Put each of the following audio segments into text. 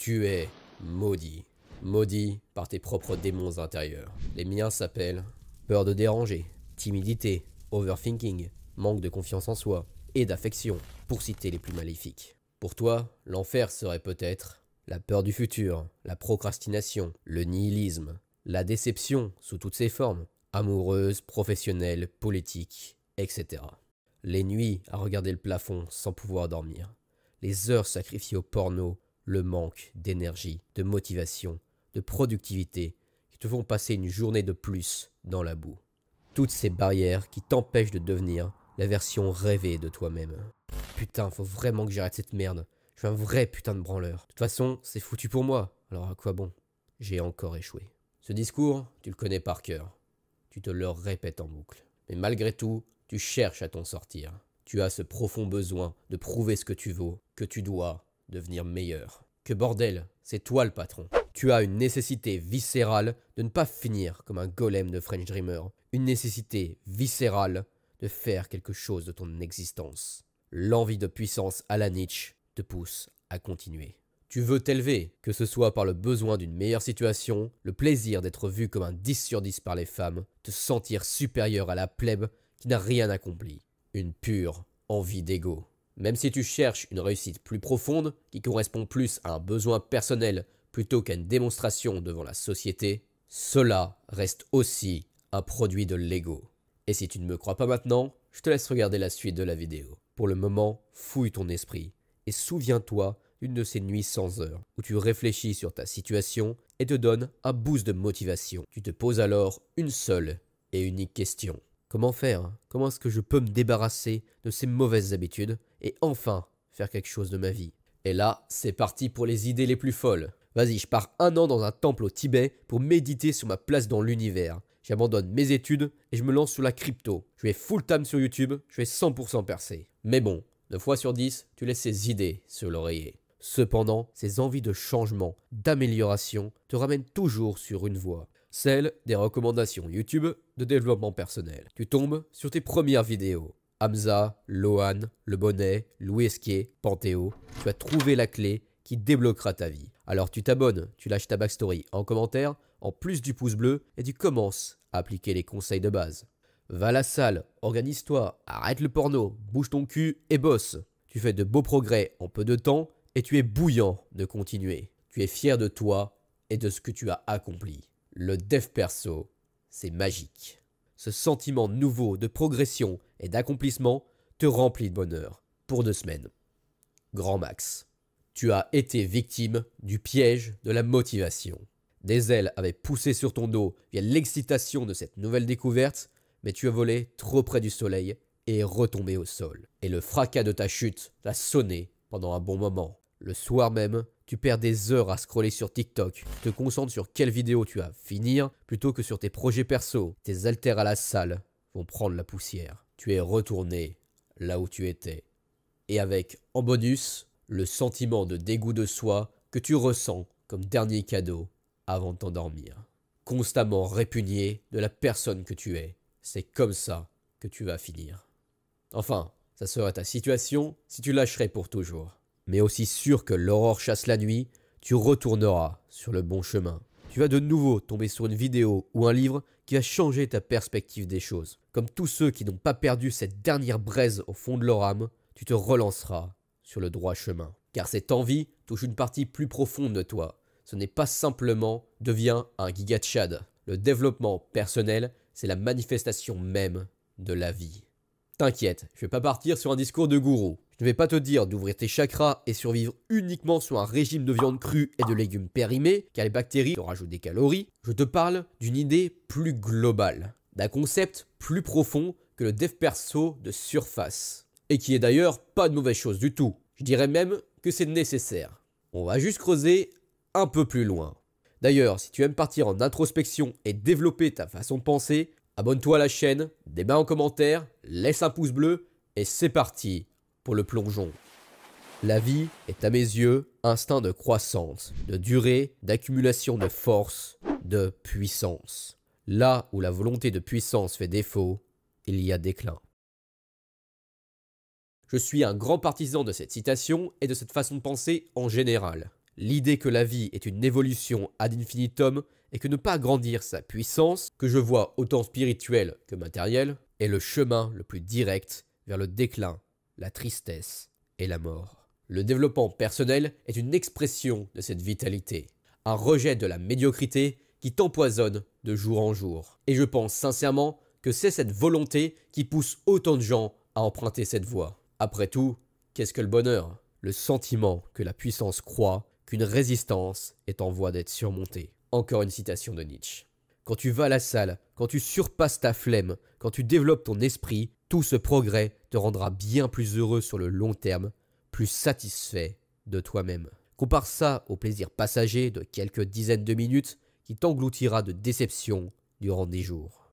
Tu es maudit. Maudit par tes propres démons intérieurs. Les miens s'appellent peur de déranger, timidité, overthinking, manque de confiance en soi et d'affection, pour citer les plus maléfiques. Pour toi, l'enfer serait peut-être la peur du futur, la procrastination, le nihilisme, la déception sous toutes ses formes, amoureuse, professionnelle, politique, etc. Les nuits à regarder le plafond sans pouvoir dormir, les heures sacrifiées au porno, le manque d'énergie, de motivation, de productivité qui te font passer une journée de plus dans la boue. Toutes ces barrières qui t'empêchent de devenir la version rêvée de toi-même. Putain, faut vraiment que j'arrête cette merde. Je suis un vrai putain de branleur. De toute façon, c'est foutu pour moi. Alors à quoi bon J'ai encore échoué. Ce discours, tu le connais par cœur. Tu te le répètes en boucle. Mais malgré tout, tu cherches à t'en sortir. Tu as ce profond besoin de prouver ce que tu vaux, que tu dois, devenir meilleur. Que bordel, c'est toi le patron. Tu as une nécessité viscérale de ne pas finir comme un golem de French Dreamer. Une nécessité viscérale de faire quelque chose de ton existence. L'envie de puissance à la Nietzsche te pousse à continuer. Tu veux t'élever, que ce soit par le besoin d'une meilleure situation, le plaisir d'être vu comme un 10 sur 10 par les femmes, te sentir supérieur à la plèbe qui n'a rien accompli. Une pure envie d'ego. Même si tu cherches une réussite plus profonde, qui correspond plus à un besoin personnel plutôt qu'à une démonstration devant la société, cela reste aussi un produit de l'ego. Et si tu ne me crois pas maintenant, je te laisse regarder la suite de la vidéo. Pour le moment, fouille ton esprit et souviens-toi d'une de ces nuits sans heure où tu réfléchis sur ta situation et te donnes un boost de motivation. Tu te poses alors une seule et unique question. Comment faire Comment est-ce que je peux me débarrasser de ces mauvaises habitudes et enfin faire quelque chose de ma vie Et là, c'est parti pour les idées les plus folles. Vas-y, je pars un an dans un temple au Tibet pour méditer sur ma place dans l'univers. J'abandonne mes études et je me lance sur la crypto. Je vais full time sur YouTube, je vais 100% percer. Mais bon, 9 fois sur 10, tu laisses ces idées sur l'oreiller. Cependant, ces envies de changement, d'amélioration te ramènent toujours sur une voie celle des recommandations YouTube de développement personnel. Tu tombes sur tes premières vidéos. Hamza, Lohan, Le Bonnet, Louis Esquier, Panthéo, tu as trouvé la clé qui débloquera ta vie. Alors tu t'abonnes, tu lâches ta backstory en commentaire, en plus du pouce bleu, et tu commences à appliquer les conseils de base. Va à la salle, organise-toi, arrête le porno, bouge ton cul et bosse. Tu fais de beaux progrès en peu de temps et tu es bouillant de continuer. Tu es fier de toi et de ce que tu as accompli. Le dev perso, c'est magique. Ce sentiment nouveau de progression et d'accomplissement te remplit de bonheur pour deux semaines. Grand max. Tu as été victime du piège de la motivation. Des ailes avaient poussé sur ton dos via l'excitation de cette nouvelle découverte, mais tu as volé trop près du soleil et retombé au sol. Et le fracas de ta chute t'a sonné pendant un bon moment. Le soir même, tu perds des heures à scroller sur TikTok, te concentres sur quelle vidéo tu vas finir plutôt que sur tes projets perso. Tes haltères à la salle vont prendre la poussière. Tu es retourné là où tu étais. Et avec, en bonus, le sentiment de dégoût de soi que tu ressens comme dernier cadeau avant de t'endormir. Constamment répugné de la personne que tu es. C'est comme ça que tu vas finir. Enfin, ça serait ta situation si tu lâcherais pour toujours mais aussi sûr que l'aurore chasse la nuit, tu retourneras sur le bon chemin. Tu vas de nouveau tomber sur une vidéo ou un livre qui va changer ta perspective des choses. Comme tous ceux qui n'ont pas perdu cette dernière braise au fond de leur âme, tu te relanceras sur le droit chemin. Car cette envie touche une partie plus profonde de toi. Ce n'est pas simplement deviens un gigachad. Le développement personnel, c'est la manifestation même de la vie. T'inquiète, je ne vais pas partir sur un discours de gourou. Je ne vais pas te dire d'ouvrir tes chakras et survivre uniquement sur un régime de viande crue et de légumes périmés, car les bactéries te rajoutent des calories. Je te parle d'une idée plus globale, d'un concept plus profond que le dev perso de surface. Et qui est d'ailleurs pas de mauvaise chose du tout. Je dirais même que c'est nécessaire. On va juste creuser un peu plus loin. D'ailleurs, si tu aimes partir en introspection et développer ta façon de penser, abonne-toi à la chaîne, débat en commentaire, laisse un pouce bleu, et c'est parti pour le plongeon. La vie est à mes yeux instinct de croissance, de durée, d'accumulation de force, de puissance. Là où la volonté de puissance fait défaut, il y a déclin. Je suis un grand partisan de cette citation et de cette façon de penser en général. L'idée que la vie est une évolution ad infinitum et que ne pas grandir sa puissance, que je vois autant spirituelle que matérielle, est le chemin le plus direct vers le déclin la tristesse et la mort. Le développement personnel est une expression de cette vitalité, un rejet de la médiocrité qui t'empoisonne de jour en jour. Et je pense sincèrement que c'est cette volonté qui pousse autant de gens à emprunter cette voie. Après tout, qu'est-ce que le bonheur Le sentiment que la puissance croit qu'une résistance est en voie d'être surmontée. Encore une citation de Nietzsche. Quand tu vas à la salle, quand tu surpasses ta flemme, quand tu développes ton esprit, tout ce progrès te rendra bien plus heureux sur le long terme, plus satisfait de toi-même. Compare ça au plaisir passager de quelques dizaines de minutes qui t'engloutira de déception durant des jours.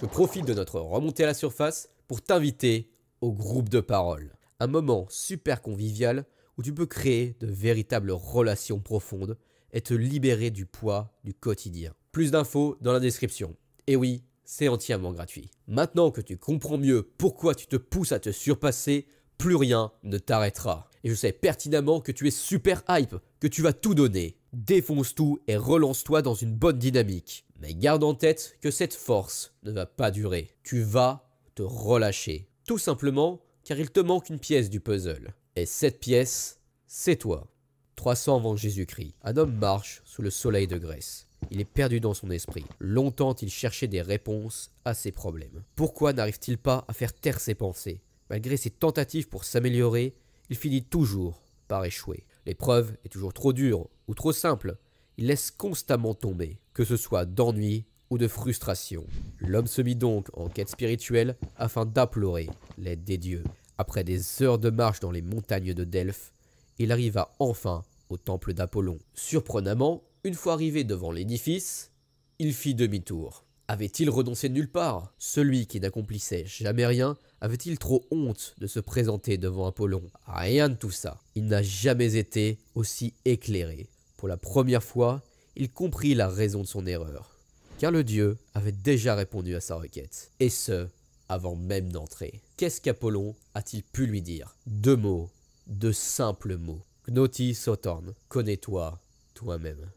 Je profite de notre remontée à la surface pour t'inviter au groupe de parole. Un moment super convivial où tu peux créer de véritables relations profondes et te libérer du poids du quotidien. Plus d'infos dans la description. Et oui, c'est entièrement gratuit. Maintenant que tu comprends mieux pourquoi tu te pousses à te surpasser, plus rien ne t'arrêtera. Et je sais pertinemment que tu es super hype, que tu vas tout donner. Défonce tout et relance-toi dans une bonne dynamique. Mais garde en tête que cette force ne va pas durer. Tu vas te relâcher. Tout simplement car il te manque une pièce du puzzle. Et cette pièce, c'est toi. 300 avant Jésus-Christ, un homme marche sous le soleil de Grèce. Il est perdu dans son esprit. Longtemps, il cherchait des réponses à ses problèmes. Pourquoi n'arrive-t-il pas à faire taire ses pensées Malgré ses tentatives pour s'améliorer, il finit toujours par échouer. L'épreuve est toujours trop dure ou trop simple. Il laisse constamment tomber, que ce soit d'ennui ou de frustration. L'homme se mit donc en quête spirituelle afin d'implorer l'aide des dieux. Après des heures de marche dans les montagnes de Delphes, il arriva enfin au temple d'Apollon. Surprenamment, une fois arrivé devant l'édifice, il fit demi-tour. Avait-il renoncé nulle part Celui qui n'accomplissait jamais rien avait-il trop honte de se présenter devant Apollon Rien de tout ça. Il n'a jamais été aussi éclairé. Pour la première fois, il comprit la raison de son erreur, car le dieu avait déjà répondu à sa requête, et ce, avant même d'entrer. Qu'est-ce qu'Apollon a-t-il pu lui dire Deux mots, deux simples mots. Gnoti Sotorn, connais-toi toi-même.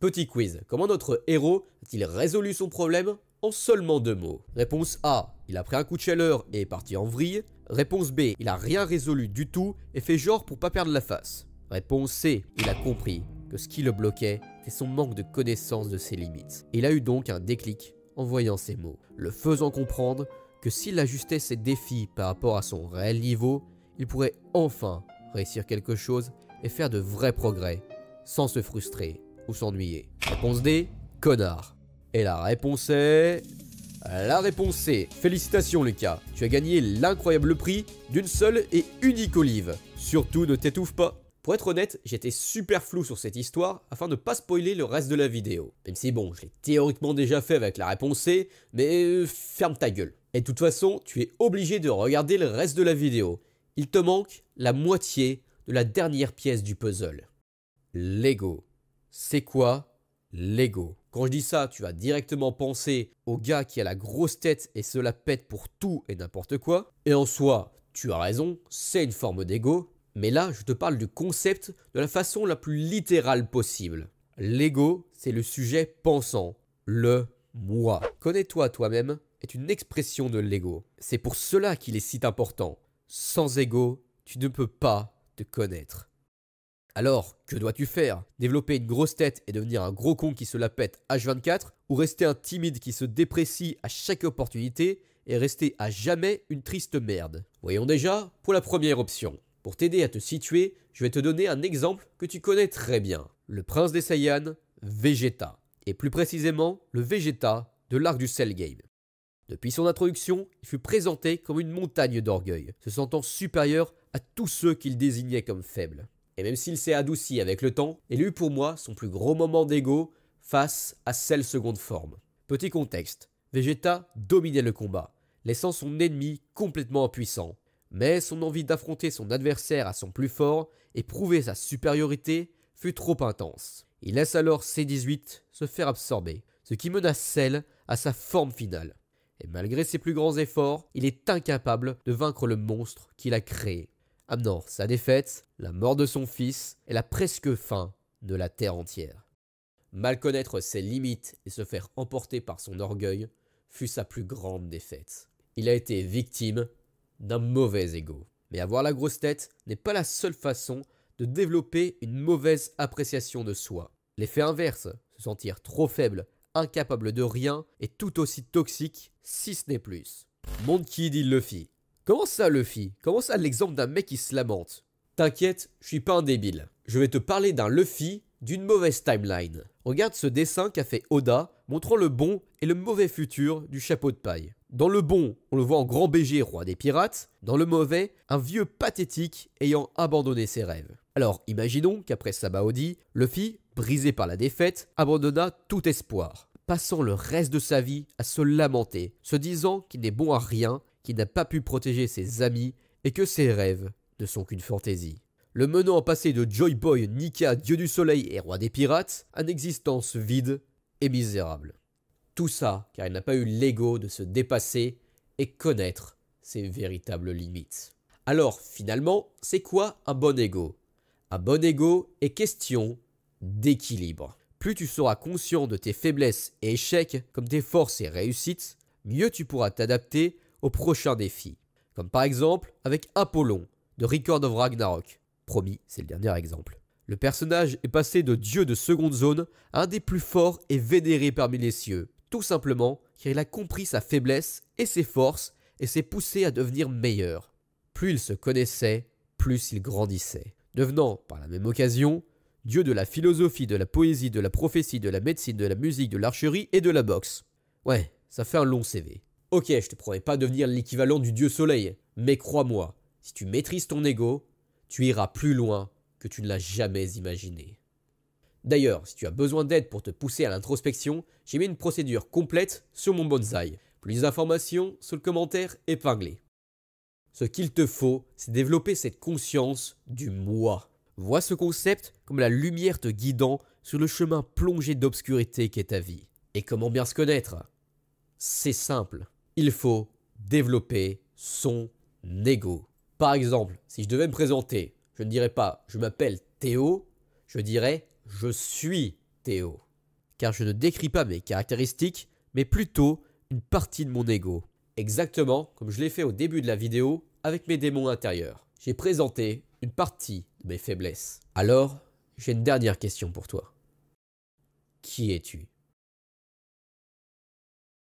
Petit quiz, comment notre héros a-t-il résolu son problème en seulement deux mots Réponse A, il a pris un coup de chaleur et est parti en vrille. Réponse B, il a rien résolu du tout et fait genre pour pas perdre la face. Réponse C, il a compris que ce qui le bloquait, c'est son manque de connaissance de ses limites. Il a eu donc un déclic en voyant ces mots, le faisant comprendre que s'il ajustait ses défis par rapport à son réel niveau, il pourrait enfin réussir quelque chose et faire de vrais progrès sans se frustrer s'ennuyer Réponse D, connard. Et la réponse est... La réponse C. Félicitations Lucas, tu as gagné l'incroyable prix d'une seule et unique olive. Surtout ne t'étouffe pas. Pour être honnête, j'étais super flou sur cette histoire afin de ne pas spoiler le reste de la vidéo. Même si bon, je l'ai théoriquement déjà fait avec la réponse C, mais euh, ferme ta gueule. Et de toute façon, tu es obligé de regarder le reste de la vidéo. Il te manque la moitié de la dernière pièce du puzzle. Lego c'est quoi l'ego Quand je dis ça, tu vas directement penser au gars qui a la grosse tête et se la pète pour tout et n'importe quoi. Et en soi, tu as raison, c'est une forme d'ego. Mais là, je te parle du concept de la façon la plus littérale possible. L'ego, c'est le sujet pensant, le moi. Connais-toi toi-même est une expression de l'ego. C'est pour cela qu'il est si important. Sans ego, tu ne peux pas te connaître. Alors, que dois-tu faire Développer une grosse tête et devenir un gros con qui se la pète H24 ou rester un timide qui se déprécie à chaque opportunité et rester à jamais une triste merde Voyons déjà pour la première option. Pour t'aider à te situer, je vais te donner un exemple que tu connais très bien. Le prince des Saiyans, Vegeta. Et plus précisément, le Vegeta de l'arc du Cell Game. Depuis son introduction, il fut présenté comme une montagne d'orgueil, se sentant supérieur à tous ceux qu'il désignait comme faibles. Et même s'il s'est adouci avec le temps, il eut pour moi son plus gros moment d'ego face à celle seconde forme. Petit contexte, Vegeta dominait le combat, laissant son ennemi complètement impuissant. Mais son envie d'affronter son adversaire à son plus fort et prouver sa supériorité fut trop intense. Il laisse alors C18 se faire absorber, ce qui menace celle à sa forme finale. Et malgré ses plus grands efforts, il est incapable de vaincre le monstre qu'il a créé amenant sa défaite, la mort de son fils et la presque fin de la terre entière. Mal connaître ses limites et se faire emporter par son orgueil fut sa plus grande défaite. Il a été victime d'un mauvais ego. Mais avoir la grosse tête n'est pas la seule façon de développer une mauvaise appréciation de soi. L'effet inverse, se sentir trop faible, incapable de rien, est tout aussi toxique, si ce n'est plus. Monkey le fit. Comment ça, Luffy Comment ça, l'exemple d'un mec qui se lamente T'inquiète, je suis pas un débile. Je vais te parler d'un Luffy d'une mauvaise timeline. Regarde ce dessin qu'a fait Oda, montrant le bon et le mauvais futur du chapeau de paille. Dans le bon, on le voit en grand BG, roi des pirates. Dans le mauvais, un vieux pathétique ayant abandonné ses rêves. Alors, imaginons qu'après Sabaody, Luffy, brisé par la défaite, abandonna tout espoir, passant le reste de sa vie à se lamenter, se disant qu'il n'est bon à rien qui n'a pas pu protéger ses amis et que ses rêves ne sont qu'une fantaisie. Le menant à passer de Joy Boy, Nika, dieu du soleil et roi des pirates à une existence vide et misérable. Tout ça car il n'a pas eu l'ego de se dépasser et connaître ses véritables limites. Alors finalement, c'est quoi un bon ego Un bon ego est question d'équilibre. Plus tu seras conscient de tes faiblesses et échecs comme tes forces et réussites, mieux tu pourras t'adapter au prochain défi. Comme par exemple avec Apollon de Record of Ragnarok. Promis, c'est le dernier exemple. Le personnage est passé de dieu de seconde zone à un des plus forts et vénérés parmi les cieux, tout simplement car il a compris sa faiblesse et ses forces et s'est poussé à devenir meilleur. Plus il se connaissait, plus il grandissait, devenant, par la même occasion, dieu de la philosophie, de la poésie, de la prophétie, de la médecine, de la musique, de l'archerie et de la boxe. Ouais, ça fait un long CV. Ok, je te promets pas devenir l'équivalent du dieu soleil, mais crois-moi, si tu maîtrises ton ego, tu iras plus loin que tu ne l'as jamais imaginé. D'ailleurs, si tu as besoin d'aide pour te pousser à l'introspection, j'ai mis une procédure complète sur mon bonsaï. Plus d'informations sur le commentaire épinglé. Ce qu'il te faut, c'est développer cette conscience du moi. Vois ce concept comme la lumière te guidant sur le chemin plongé d'obscurité qu'est ta vie. Et comment bien se connaître C'est simple il faut développer son ego. Par exemple, si je devais me présenter, je ne dirais pas je m'appelle Théo, je dirais je suis Théo. Car je ne décris pas mes caractéristiques, mais plutôt une partie de mon ego. Exactement comme je l'ai fait au début de la vidéo avec mes démons intérieurs. J'ai présenté une partie de mes faiblesses. Alors, j'ai une dernière question pour toi. Qui es-tu